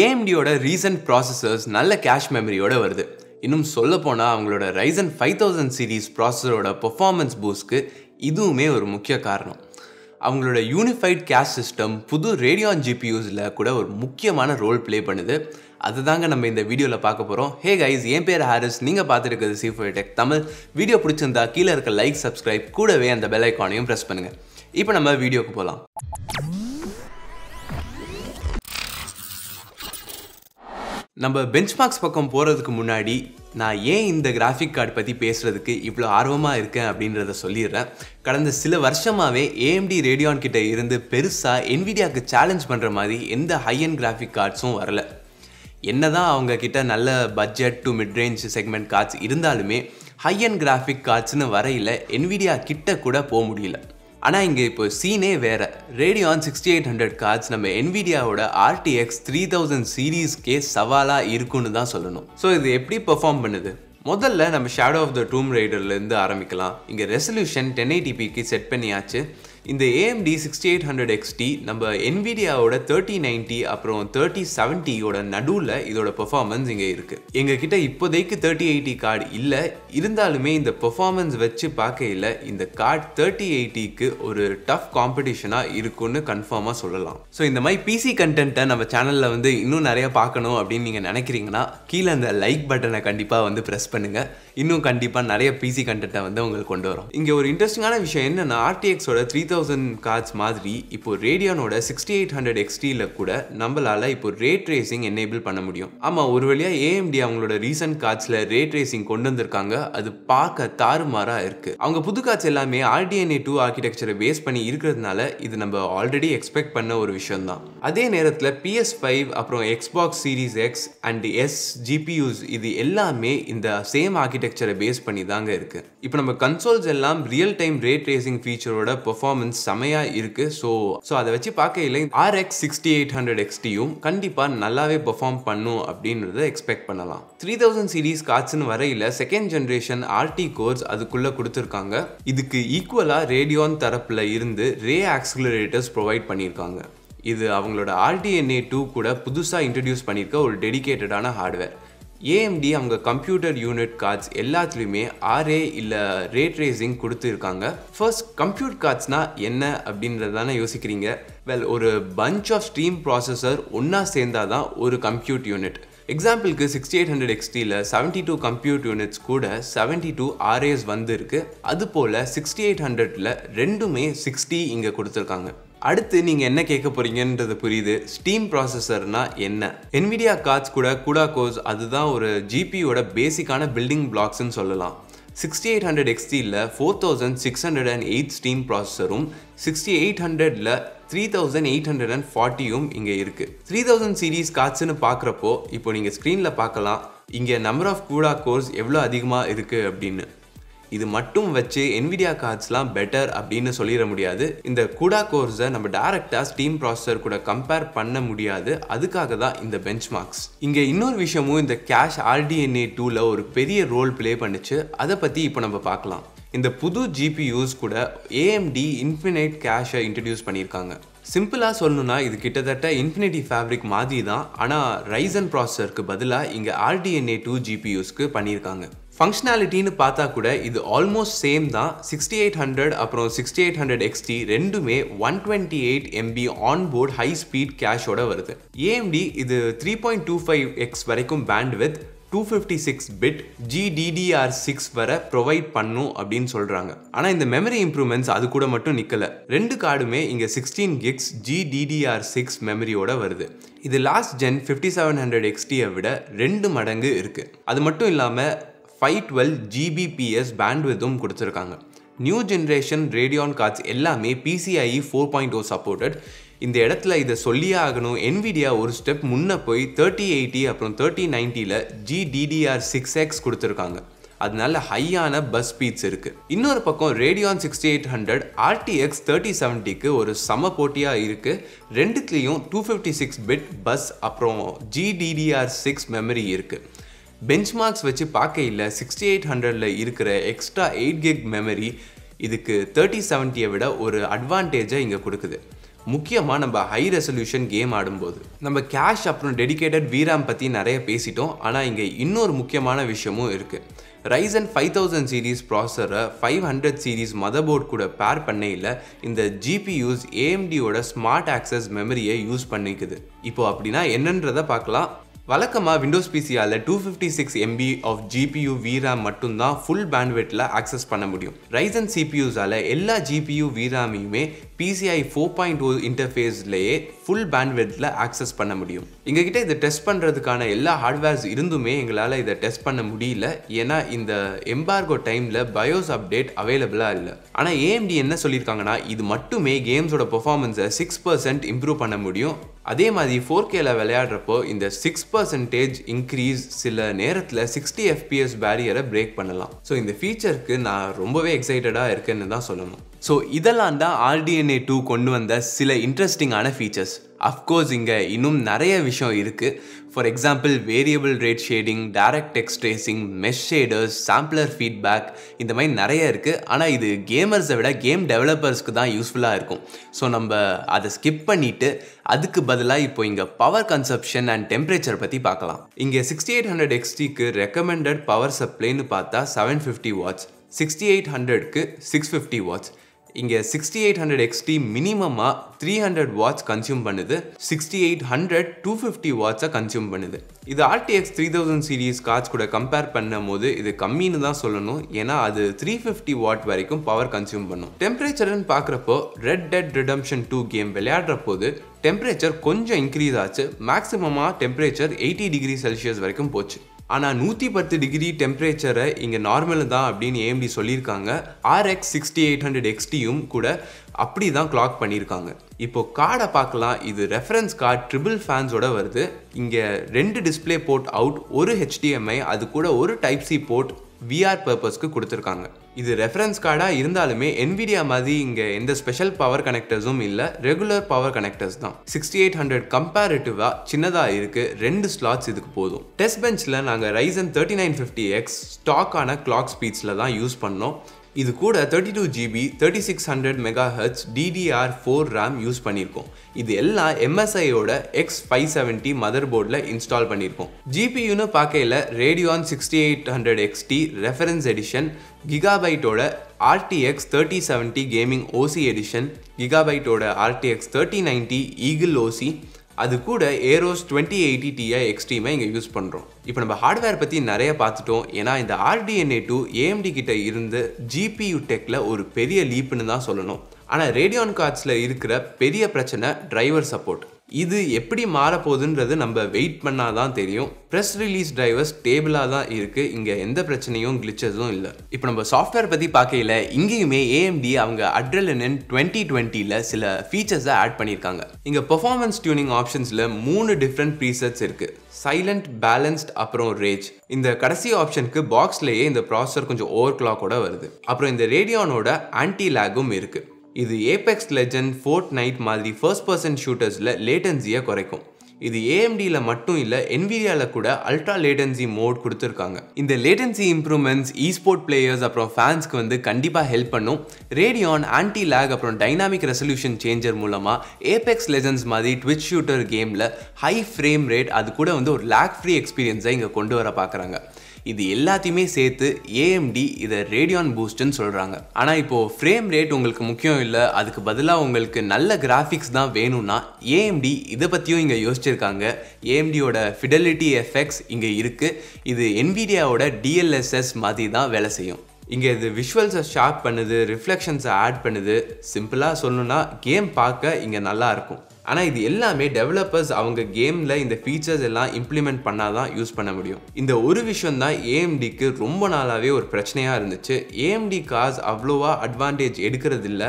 ஏஎம்டியோட recent processors நல்ல cache மெமரியோட வருது இன்னும் சொல்ல போனால் அவங்களோட ரைசன் ஃபைவ் தௌசண்ட் சீரீஸ் ப்ராசஸரோட பர்ஃபார்மன்ஸ் பூஸ்க்கு இதுவுமே ஒரு முக்கிய காரணம் அவங்களோட யூனிஃபைட் கேஷ் சிஸ்டம் புது ரேடியான் ஜிபியூஸில் கூட ஒரு முக்கியமான ரோல் ப்ளே பண்ணுது அது தாங்க நம்ம இந்த வீடியோவில் பார்க்க போகிறோம் ஹே கைஸ் என் பேர் ஹாரிஸ் நீங்கள் பார்த்துருக்கிறது சீஃபோ டெக் தமிழ் வீடியோ பிடிச்சிருந்தா கீழே இருக்க லைக் சப்ஸ்கிரைப் கூடவே அந்த பெல் ஐக்கானையும் ப்ரெஸ் பண்ணுங்கள் இப்போ நம்ம வீடியோக்கு போகலாம் நம்ம பெஞ்ச் மார்க்ஸ் பக்கம் போகிறதுக்கு முன்னாடி நான் ஏன் இந்த கிராஃபிக் கார்டு பற்றி பேசுகிறதுக்கு இவ்வளோ ஆர்வமாக இருக்கேன் அப்படின்றத சொல்லிடுறேன் கடந்த சில வருஷமாகவே ஏஎம்டி ரேடியான் கிட்ட இருந்து பெருசாக என்விடியாவுக்கு சேலஞ்ச் பண்ணுற மாதிரி எந்த ஹையன் கிராஃபிக் கார்ட்ஸும் வரல என்ன தான் அவங்கக்கிட்ட நல்ல budget to midrange segment cards இருந்தாலுமே ஹையன் கிராஃபிக் கார்ட்ஸ்னு வரையில் என்விடியா கிட்ட கூட போக முடியல ஆனால் இங்கே இப்போ சீனே வேறு Radeon sixty eight hundred cards நம்ம என்விடியாவோட ஆர்டிஎக்ஸ் த்ரீ தௌசண்ட் சீரீஸ்க்கே சவாலாக இருக்குன்னு தான் சொல்லணும் ஸோ இது எப்படி பெர்ஃபார்ம் பண்ணுது முதல்ல நம்ம ஷேடோ ஆஃப் த டூம் ரைடர்லேருந்து ஆரம்பிக்கலாம் இங்கே ரெசல்யூஷன் டென் ஐடிபிக்கு செட் பண்ணியாச்சு இந்த AMD sixty eight hundred XT நம்ம என்விடியாவோட தேர்ட்டி நைன்ட்டி அப்புறம் தேர்ட்டி செவன்ட்டியோட நடுவில் இதோட பெர்ஃபார்மன்ஸ் இங்கே இருக்குது எங்ககிட்ட இப்போதைக்கு தேர்ட்டி எயிட்டி கார்டு இல்லை இருந்தாலுமே இந்த பெர்ஃபார்மன்ஸ் வச்சு பார்க்கையில் இந்த கார்டு தேர்ட்டி எயிட்டிக்கு ஒரு டஃப் காம்படிஷனாக இருக்கும்னு கன்ஃபார்மாக சொல்லலாம் ஸோ இந்த மாதிரி பிசி கண்டென்ட்டை நம்ம சேனலில் வந்து இன்னும் நிறையா பார்க்கணும் அப்படின்னு நீங்கள் நினைக்கிறீங்கன்னா கீழே அந்த லைக் பட்டனை கண்டிப்பாக வந்து ப்ரெஸ் பண்ணுங்கள் இன்னும் கண்டிப்பாக நிறைய பிசி கண்டென்ட்டை வந்து உங்களுக்கு கொண்டு வரும் இங்கே ஒரு இன்ட்ரெஸ்டிங்கான விஷயம் என்னென்னா ஆர்டிஎக்ஸோட த்ரீ தௌசண்ட் கார்ட்ஸ் மாதிரி இப்போ ரேடியானோட சிக்ஸ்டி எயிட் ஹண்ட்ரட் எக்ஸ்டியில் கூட நம்மளால் இப்போ ரேட் ரேசிங் எனேபிள் பண்ண முடியும் ஆமாம் ஒரு வழியாக ஏஎம்டி அவங்களோட ரீசன்ட் கார்ட்ஸில் ரேட் ரேசிங் கொண்டு வந்திருக்காங்க அது பார்க்க தாறுமாறாக இருக்குது அவங்க புது கார்ட்ஸ் எல்லாமே ஆர்டிஎன்ஏ டூ ஆர்கிடெக்சரை பேஸ் பண்ணி இருக்கிறதுனால இது நம்ம ஆல்ரெடி எக்ஸ்பெக்ட் பண்ண ஒரு விஷயம் தான் அதே நேரத்தில் பிஎஸ் ஃபைவ் அப்புறம் Xbox series X and S GPUs இது எல்லாமே இந்த சேம் ஆர்கிடெக்சரை பேஸ் பண்ணி தாங்க இருக்குது இப்போ நம்ம கன்சோல்ஸ் எல்லாம் ரியல் டைம் ரேட் ரேசிங் ஃபீச்சரோட பெர்ஃபார்மன்ஸ் பர்ஃபார்மன்ஸ் செமையாக இருக்குது ஸோ ஸோ அதை வச்சு பார்க்கையில் R X sixty eight hundred எக்ஸ்டியும் கண்டிப்பாக நல்லாவே பெர்ஃபார்ம் பண்ணும் அப்படின்றத எக்ஸ்பெக்ட் பண்ணலாம் த்ரீ தௌசண்ட் சீரீஸ் கார்ட்ஸ்னு வரையில் செகண்ட் ஜென்ரேஷன் ஆர்டி கோர்ஸ் அதுக்குள்ளே கொடுத்துருக்காங்க இதுக்கு ஈக்குவலாக ரேடியோன் தரப்பில் இருந்து ரே ஆக்சிலரேட்டர்ஸ் ப்ரொவைட் பண்ணியிருக்காங்க இது அவங்களோட ஆர்டிஎன்ஏ டூ கூட புதுசாக இன்ட்ரடியூஸ் பண்ணியிருக்க ஒரு டெடிக்கேட்டடான ஹார்ட்வேர் ஏஎம்டி அவங்க கம்ப்யூட்டர் யூனிட் கார்ட்ஸ் எல்லாத்துலேயுமே ஆர்ஏ இல்லை ரேட் ரேசிங் கொடுத்துருக்காங்க ஃபர்ஸ்ட் கம்ப்யூட் கார்ட்ஸ்னால் என்ன அப்படின்றது தானே யோசிக்கிறீங்க வெல் ஒரு பஞ்ச் ஆஃப் ஸ்ட்ரீம் ப்ராசஸர் ஒன்றா சேர்ந்தால் தான் ஒரு கம்ப்யூட் யூனிட் எக்ஸாம்பிளுக்கு சிக்ஸ்டி எயிட் ஹண்ட்ரட் எக்ஸ்டியில் செவன்ட்டி டூ கம்ப்யூட் யூனிட்ஸ் கூட செவன்ட்டி டூ ஆர்ஏஸ் வந்துருக்கு அது போல் சிக்ஸ்டி எயிட் ஹண்ட்ரடில் ரெண்டுமே சிக்ஸ்டி இங்கே கொடுத்துருக்காங்க அடுத்து நீங்கள் என்ன கேட்க போகிறீங்கன்றது புரியுது ஸ்டீம் ப்ராசஸர்னா என்ன என்விடியா கார்ட்ஸ் கூட கூடா கோஸ் அதுதான் ஒரு ஜிபியோட பேசிக்கான பில்டிங் பிளாக்ஸ்ன்னு சொல்லலாம் சிக்ஸ்டி எயிட் ஹண்ட்ரட் எக்ஸ்டியில் four thousand six hundred and eight stream ப்ராசஸரும் சிக்ஸ்டி எயிட் ஹண்ட்ரடில் three thousand eight hundred and ஃபார்ட்டியும் இங்கே இருக்குது த்ரீ தௌசண்ட் சீரீஸ் காட்ஸ்னு பார்க்குறப்போ இப்போ நீங்கள் ஸ்க்ரீனில் பார்க்கலாம் இங்கே நம்பர் ஆஃப் கூடா கோர்ஸ் எவ்வளோ அதிகமாக இருக்குது அப்படின்னு இது மட்டும் வச்சு என்விடியா கார்ட்ஸ்லாம் பெட்டர் அப்படின்னு சொல்லிட முடியாது இந்த கூடா கோர்ஸை நம்ம டேரெக்டாக ஸ்டீம் ப்ராசஸர் கூட கம்பேர் பண்ண முடியாது அதுக்காக தான் இந்த பெஞ்ச் மார்க்ஸ் இங்கே இன்னொரு விஷயமும் இந்த கேஷ் ஆர்டிஎன்ஏ டூவில் ஒரு பெரிய ரோல் ப்ளே பண்ணுச்சு அதை பற்றி இப்போ நம்ம பார்க்கலாம் இந்த புது ஜிபியூஸ் கூட ஏஎம்டி இன்ஃபினைட் கேஷை இன்ட்ரடியூஸ் பண்ணியிருக்காங்க சிம்பிளாக சொல்லணும்னா இது கிட்டத்தட்ட இன்ஃபினிட்டி ஃபேப்ரிக் மாதிரி தான் ஆனால் ரைசன் ப்ராசஸருக்கு பதிலாக இங்கே ஆர்டிஎன்ஏ டூ ஜிபியூஸ்க்கு பண்ணியிருக்காங்க ஃபங்க்ஷனாலிட்டின்னு பார்த்தா கூட இது ஆல்மோஸ்ட் சேம் தான் சிக்ஸ்டி எயிட் ஹண்ட்ரட் அப்புறம் சிக்ஸ்டி எயிட் ஹண்ட்ரட் எக்ஸ்டி ரெண்டுமே one twenty eight MB onboard high speed கேஷோட வருது ஏஎம்டி இது three point two five X வரைக்கும் bandwidth two fifty six bit GDDR six வர ப்ரொவைட் பண்ணும் அப்படின்னு சொல்கிறாங்க ஆனால் இந்த மெமரி இம்ப்ரூவ்மெண்ட்ஸ் அது கூட மட்டும் நிற்கலை ரெண்டு கார்டுமே இங்கே சிக்ஸ்டீன் கிக்ஸ் ஜிடிடிஆர் சிக்ஸ் மெமரியோட வருது இது last gen fifty seven hundred எக்ஸ்டியை விட ரெண்டு மடங்கு இருக்குது அது மட்டும் இல்லாமல் ஃபைவ் டுவெல் ஜிபிபிஎஸ் பேண்ட்வித்தும் கொடுத்துருக்காங்க நியூ ஜென்ரேஷன் ரேடியோன் கார்ட்ஸ் எல்லாமே PCIe four point oh supported இந்த இடத்துல இதை சொல்லியே ஆகணும் என்விடியா ஒரு ஸ்டெப் முன்னே போய் தேர்ட்டி எயிட்டி அப்புறம் தேர்ட்டி நைன்ட்டியில் ஜிடிடிஆர் சிக்ஸ் எக்ஸ் கொடுத்துருக்காங்க அதனால ஹையான பஸ் ஸ்பீட்ஸ் இருக்குது இன்னொரு பக்கம் Radeon sixty eight hundred RTX thirty செவன்ட்டிக்கு ஒரு சம போட்டியாக இருக்குது ரெண்டுத்துலேயும் two fifty six bit bus அப்புறம் ஜிடிடிஆர் சிக்ஸ் மெமரி இருக்குது பெஞ்ச்மார்க்ஸ் வச்சு பார்க்கையில் சிக்ஸ்டி எயிட் ஹண்ட்ரடில் இருக்கிற எக்ஸ்ட்ரா எயிட் கிக் மெமரி இதுக்கு தேர்ட்டி செவன்ட்டியை விட ஒரு அட்வான்டேஜை இங்கே கொடுக்குது முக்கியமாக நம்ம ஹை ரெசல்யூஷன் கேம் ஆடும்போது நம்ம கேஷ் அப்புறம் டெடிக்கேட்டட் வீராம் பற்றி நிறைய பேசிட்டோம் ஆனால் இங்கே இன்னொரு முக்கியமான விஷயமும் இருக்குது ரைசன் ஃபைவ் தௌசண்ட் சீரீஸ் ப்ராசரை five hundred series motherboard கூட பேர் பண்ணையில் இந்த ஜிபியூஸ் ஏஎம்டியோட ஸ்மார்ட் ஆக்சஸ் மெமரியை யூஸ் பண்ணிக்குது இப்போது அப்படின்னா என்னன்றதை பார்க்கலாம் வழக்கமாக விண்டோஸ் பிசியால் two fifty six MB of GPU VRAM மட்டும்தான் ஃபுல் பேண்ட்வெட்டில் ஆக்சஸ் பண்ண முடியும் ரைசன் சிபியூஸால் எல்லா ஜிபியூ வீராமையுமே பிசிஐ ஃபோர் பாயிண்ட் ஓ இன்டர்ஃபேஸ்லேயே ஃபுல் பேண்ட்வெட்டில் ஆக்சஸ் பண்ண முடியும் எங்ககிட்ட இதை டெஸ்ட் பண்ணுறதுக்கான எல்லா ஹார்ட்வேர்ஸ் இருந்துமே எங்களால் இதை டெஸ்ட் பண்ண முடியல ஏன்னா இந்த எம்பார்கோ டைமில் பயோஸ் அப்டேட் அவைலபிளாக இல்லை ஆனால் ஏஎம்டி என்ன சொல்லியிருக்காங்கன்னா இது மட்டுமே கேம்ஸோட பெர்ஃபார்மன்ஸை சிக்ஸ் பர்சன்ட் இம்ப்ரூவ் பண்ண முடியும் அதே மாதிரி ஃபோர் கேல விளையாடுறப்போ இந்த சிக்ஸ் பர்சன்டேஜ் இன்க்ரீஸ் சில நேரத்தில் சிக்ஸ்டி எஃபிஎஸ் பேரியரை பிரேக் பண்ணலாம் ஸோ இந்த ஃபீச்சருக்கு நான் ரொம்பவே எக்ஸைட்டடாக இருக்கேன்னு தான் சொல்லணும் ஸோ இதெல்லாம் தான் ஆர்டிஎன்ஏ டிஎன்ஏ டூ கொண்டு வந்த சில இன்ட்ரெஸ்டிங்கான ஃபீச்சர்ஸ் அஃப்கோர்ஸ் இங்கே இன்னும் நிறைய விஷயம் இருக்குது for example variable rate shading DirectX tracing mesh shaders sampler feedback இந்த மாதிரி நிறைய இருக்குது ஆனால் இது கேமர்ஸை விட கேம் டெவலப்பர்ஸ்க்கு தான் யூஸ்ஃபுல்லாக இருக்கும் ஸோ நம்ம அதை ஸ்கிப் பண்ணிவிட்டு அதுக்கு பதிலாக இப்போ இங்கே பவர் கன்சப்ஷன் அண்ட் டெம்பரேச்சர் பற்றி பார்க்கலாம் இங்கே சிக்ஸ்டி எயிட் ஹண்ட்ரட் எக்ஸ்டிக்கு ரெக்கமெண்டட் பவர் சப்ளைன்னு பார்த்தா seven fifty watts sixty eight ஹண்ட்ரட்க்கு சிக்ஸ் ஃபிஃப்டி வாட்ச் இங்கே சிக்ஸ்டி எயிட் ஹண்ட்ரட் எக்ஸ்டி மினிமமாக த்ரீ ஹண்ட்ரட் வாட்ச் கன்சியூம் பண்ணுது sixty eight hundred two fifty வாட்ஸை கன்சியூம் பண்ணுது இது RTX three thousand series cards கூட கம்பேர் பண்ணும் போது இது கம்மின்னு தான் சொல்லணும் ஏன்னா அது த்ரீ ஃபிஃப்டி வாட் வரைக்கும் பவர் கன்சியூம் பண்ணும் டெம்பரேச்சர்னு பார்க்குறப்போ Red Dead Redemption two game விளையாடுற போது டெம்பரேச்சர் கொஞ்சம் இன்க்ரீஸ் ஆச்சு மேக்ஸிமமாக டெம்பரேச்சர் எயிட்டி டிகிரி செல்சியஸ் வரைக்கும் போச்சு ஆனால் நூற்றி பத்து டிகிரி டெம்பரேச்சரை இங்கே நார்மல் தான் அப்படின்னு ஏஎம்டி சொல்லியிருக்காங்க ஆர்எக்ஸ் சிக்ஸ்டி எயிட் ஹண்ட்ரட் எக்ஸ்டியும் கூட அப்படி தான் கிளாக் பண்ணியிருக்காங்க இப்போ கார்டை பார்க்கலாம் இது ரெஃபரன்ஸ் கார்டு ட்ரிபிள் ஃபேன்ஸோட வருது இங்கே ரெண்டு டிஸ்பிளே போர்ட் அவுட் ஒரு ஹெச்டிஎம்ஐ அது கூட ஒரு டைப் சி போர்ட் விஆர் பர்பஸ்க்கு கொடுத்துருக்காங்க இது ரெஃபரன்ஸ் கார்டாக இருந்தாலுமே என்விடியா மாதிரி இங்கே எந்த ஸ்பெஷல் பவர் கனெக்டர்ஸும் இல்லை ரெகுலர் பவர் கனெக்டர்ஸ் தான் சிக்ஸ்டி எயிட் ஹண்ட்ரட் கம்பேரிட்டிவாக சின்னதாக இருக்குது ரெண்டு ஸ்லாட்ஸ் இதுக்கு போதும் டெஸ்ட் பெஞ்சில் நாங்கள் Ryzen thirty nine fifty X ஸ்டாக்கான கிளாக் ஸ்பீட்ஸில் தான் யூஸ் பண்ணோம் இது கூட thirty two GB thirty six hundred megahertz DDR four RAM use பண்ணியிருக்கோம் இது எல்லாம் எம்எஸ்ஐயோட எக்ஸ் ஃபைவ் செவன்ட்டி மதர் போர்டில் இன்ஸ்டால் பண்ணியிருக்கோம் ஜிபியூன்னு பார்க்கையில் Radeon sixty eight hundred XT reference edition கிகாபைட்டோட RTX thirty seventy gaming OC edition கிகாபைட்டோட RTX thirty ninety Eagle OC அது கூட ஏரோஸ் டுவெண்ட்டி எயிட்டி டிஐ எக்ஸ்ட்ரீமை இங்கே யூஸ் பண்ணுறோம் இப்போ நம்ம ஹார்ட்வேர் பற்றி நிறைய பார்த்துட்டோம் ஏன்னா இந்த ஆர்டிஎன்ஏ டூ ஏஎம்டி கிட்ட இருந்து ஜிபியு டெக்கில் ஒரு பெரிய லீப்புன்னு தான் சொல்லணும் ஆனால் ரேடியோன் கார்ட்ஸில் இருக்கிற பெரிய பிரச்சனை டிரைவர் சப்போர்ட் இது எப்படி மாறப்போகுதுன்றது நம்ம வெயிட் பண்ணால் தான் தெரியும் ப்ரெஸ் ரிலீஸ் டிரைவர்ஸ் டேபிளாக தான் இருக்குது இங்கே எந்த பிரச்சனையும் கிளிச்சஸும் இல்லை இப்போ நம்ம சாஃப்ட்வேர் பற்றி பார்க்கையில் இங்கேயுமே ஏஎம்டி அவங்க அட்ரலினன் டுவெண்ட்டி டுவெண்ட்டியில் சில ஃபீச்சர்ஸை ஆட் பண்ணியிருக்காங்க இங்கே பெர்ஃபார்மன்ஸ் டியூனிங் ஆப்ஷன்ஸில் மூணு டிஃப்ரெண்ட் ப்ரீசர்ஸ் இருக்குது சைலண்ட் பேலன்ஸ்ட் அப்புறம் ரேஜ் இந்த கடைசி ஆப்ஷனுக்கு பாக்ஸ்லேயே இந்த ப்ராசஸர் கொஞ்சம் ஓவர் கிளாக்கோட வருது அப்புறம் இந்த ரேடியானோட ஆன்டி லேகும் இருக்குது இது ஏபெக்ஸ் லெஜண்ட் ஃபோர்ட் நைட் மாதிரி ஃபர்ஸ்ட் பர்சன் ஷூட்டர்ஸில் லேட்டன்சியை குறைக்கும் இது ஏஎம்டியில் மட்டும் இல்லை என்விடியாவில் கூட அல்ட்ரா லேட்டன்சி மோட் கொடுத்துருக்காங்க இந்த லேட்டன்சி இம்ப்ரூவ்மெண்ட்ஸ் இஸ்போர்ட் பிளேயர்ஸ் அப்புறம் ஃபேன்ஸ்க்கு வந்து கண்டிப்பாக ஹெல்ப் பண்ணும் ரேடியான் ஆன்டி லேக் அப்புறம் டைனாமிக் ரெசல்யூஷன் சேஞ்சர் மூலமாக ஏபெக்ஸ் லெஜன்ஸ் மாதிரி ட்விச் ஷூட்டர் கேமில் ஹை ஃப்ரேம் ரேட் அது கூட வந்து ஒரு லேக் ஃப்ரீ எக்ஸ்பீரியன்ஸை இங்கே கொண்டு வர பார்க்குறாங்க இது எல்லாத்தையுமே சேர்த்து ஏஎம்டி இதை ரேடியான் பூஸ்ட்னு சொல்கிறாங்க ஆனால் இப்போது ஃப்ரேம் ரேட் உங்களுக்கு முக்கியம் இல்லை அதுக்கு பதிலாக உங்களுக்கு நல்ல கிராஃபிக்ஸ் தான் வேணும்னா ஏஎம்டி இதை பற்றியும் இங்கே யோசிச்சிருக்காங்க ஏஎம்டியோட ஃபிடலிட்டி எஃபெக்ட்ஸ் இங்கே இருக்குது இது என்விடியாவோட டிஎல்எஸ்எஸ் மாதிரி தான் வேலை செய்யும் இங்கே இது விஷுவல்ஸை ஷார்ப் பண்ணுது ரிஃப்ளெக்ஷன்ஸை ஆட் பண்ணுது சிம்பிளாக சொல்லணுன்னா கேம் பார்க்க இங்கே நல்லாயிருக்கும் ஆனால் இது எல்லாமே டெவலப்பர்ஸ் அவங்க கேமில் இந்த ஃபீச்சர்ஸ் எல்லாம் இம்ப்ளிமெண்ட் பண்ணால் தான் யூஸ் பண்ண முடியும் இந்த ஒரு விஷயம் தான் ஏஎம்டிக்கு ரொம்ப நாளாகவே ஒரு பிரச்சனையாக இருந்துச்சு ஏஎம்டி காஸ் அவ்வளோவா அட்வான்டேஜ் எடுக்கிறது இல்லை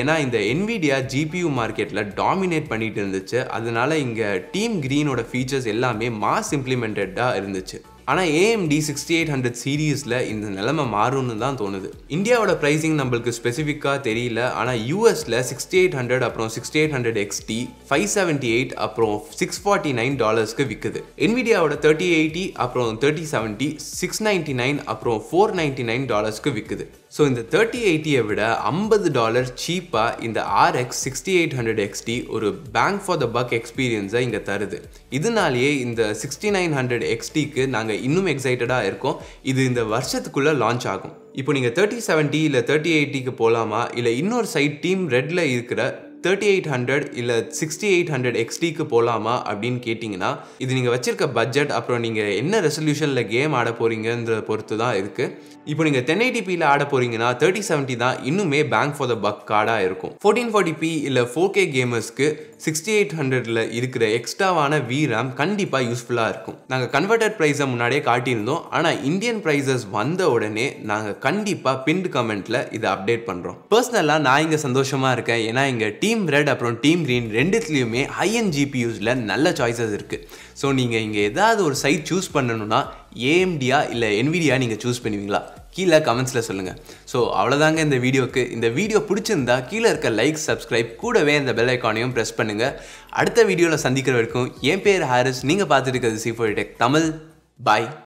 ஏன்னா இந்த என்விடியா ஜிபியூ மார்க்கெட்டில் டாமினேட் பண்ணிகிட்டு இருந்துச்சு அதனால இங்கே டீம் க்ரீனோட ஃபீச்சர்ஸ் எல்லாமே மாஸ் இம்ப்ளிமெண்டடாக இருந்துச்சு ஆனால் ஏஎம்டி சிக்ஸ்டி எயிட் ஹண்ட்ரட் சீரீஸில் இந்த நிலைமை மாறும்னு தான் தோணுது இந்தியாவோட ப்ரைஸிங் நம்மளுக்கு ஸ்பெசிஃபிக்காக தெரியல ஆனால் யூஎஸில் சிக்ஸ்டி எயிட் ஹண்ட்ரட் அப்புறம் sixty eight hundred XT five seventy eight அப்புறம் சிக்ஸ் ஃபார்ட்டி நைன் டாலர்ஸ்க்கு விற்குது என்விடியாவோட தேர்ட்டி எயிட்டி அப்புறம் thirty seventy six ninety nine அப்புறம் ஃபோர் நைன்ட்டி நைன் டாலர்ஸ்க்கு விற்குது ஸோ இந்த தேர்ட்டி எயிட்டியை விட ஐம்பது டாலர் சீப்பாக இந்த RX sixty eight hundred XT ஒரு பேங்க் ஃபார் த பக் எக்ஸ்பீரியன்ஸை இங்கே தருது இதனாலேயே இந்த சிக்ஸ்டி நைன் ஹண்ட்ரட் எக்ஸ்டிக்கு நாங்கள் இன்னும் எக்ஸைட்டடாக இருக்கோம் இது இந்த வருஷத்துக்குள்ளே லான்ச் ஆகும் இப்போ நீங்கள் தேர்ட்டி செவன்ட்டி இல்லை தேர்ட்டி எயிட்டிக்கு போகலாமா இல்லை இன்னொரு சைட் டீம் ரெட்டில் இருக்கிற தேர்ட்டி எயிட் ஹண்ட்ரட் இல்லை சிக்ஸ்டி எயிட் ஹண்ட்ரட் எக்ஸ்டிக்கு போகலாமா அப்படின்னு கேட்டிங்கன்னா இது நீங்கள் வச்சிருக்க பட்ஜெட் அப்புறம் நீங்கள் என்ன ரெசல்யூஷனில் கேம் ஆட போகிறீங்கன்ற பொறுத்து தான் இருக்குது இப்போ நீங்கள் டென் எயிட்டிபியில் ஆட போகிறீங்கன்னா தேர்ட்டி செவன்ட்டி தான் இன்னுமே பேங்க் ஃபார் த பக் கார்டாக இருக்கும் ஃபோர்டீன் ஃபார்ட்டி பி இல்லை ஃபோர் கே கேமர்ஸ்க்கு சிக்ஸ்டி எயிட் ஹண்ட்ரடில் இருக்கிற எக்ஸ்ட்ராவான வி ரேம் கண்டிப்பாக யூஸ்ஃபுல்லாக இருக்கும் நாங்கள் கன்வெர்டர் ப்ரைஸை முன்னாடியே காட்டியிருந்தோம் ஆனால் இந்தியன் ப்ரைஸஸ் வந்த உடனே நாங்கள் கண்டிப்பாக பின் கமெண்ட்டில் இதை அப்டேட் பண்ணுறோம் பர்சனலாக நான் இங்கே சந்தோஷமாக இருக்கேன் ஏன்னா இங்கே டீம் ரெட் அப்புறம் டீம் க்ரீன் ரெண்டுத்துலேயுமே ஹைஎன் ஜிபியூஸில் நல்ல சாய்ஸஸ் இருக்குது ஸோ நீங்கள் இங்கே ஏதாவது ஒரு சைட் சூஸ் பண்ணணும்னா ஏஎம்டியா இல்லை என்விடியா நீங்கள் சூஸ் பண்ணுவீங்களா கீழே கமெண்ட்ஸில் சொல்லுங்கள் ஸோ அவ்வளோதாங்க இந்த வீடியோக்கு இந்த வீடியோ பிடிச்சிருந்தா கீழே இருக்க லைக் சப்ஸ்கிரைப் கூடவே இந்த பெல் ஐக்கானையும் ப்ரெஸ் பண்ணுங்கள் அடுத்த வீடியோவில் சந்திக்கிற வரைக்கும் என் பேர் ஹாரிஸ் நீங்கள் பார்த்துட்டு இருக்கிறது சி e தமிழ் பாய்